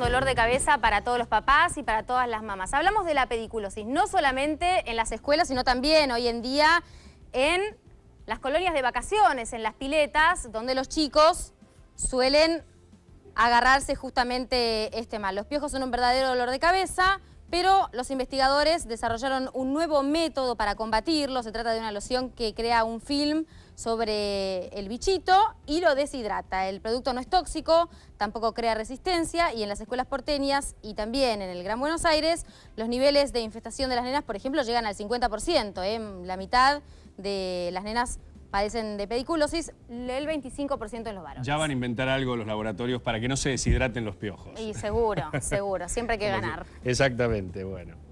dolor de cabeza para todos los papás y para todas las mamás. Hablamos de la pediculosis, no solamente en las escuelas, sino también hoy en día en las colonias de vacaciones, en las piletas, donde los chicos suelen agarrarse justamente este mal. Los piojos son un verdadero dolor de cabeza, pero los investigadores desarrollaron un nuevo método para combatirlo. Se trata de una loción que crea un film sobre el bichito y lo deshidrata. El producto no es tóxico, tampoco crea resistencia y en las escuelas porteñas y también en el Gran Buenos Aires los niveles de infestación de las nenas, por ejemplo, llegan al 50%. ¿eh? La mitad de las nenas padecen de pediculosis, el 25% en los varones. Ya van a inventar algo los laboratorios para que no se deshidraten los piojos. Y seguro, seguro, siempre hay que ganar. Exactamente, bueno.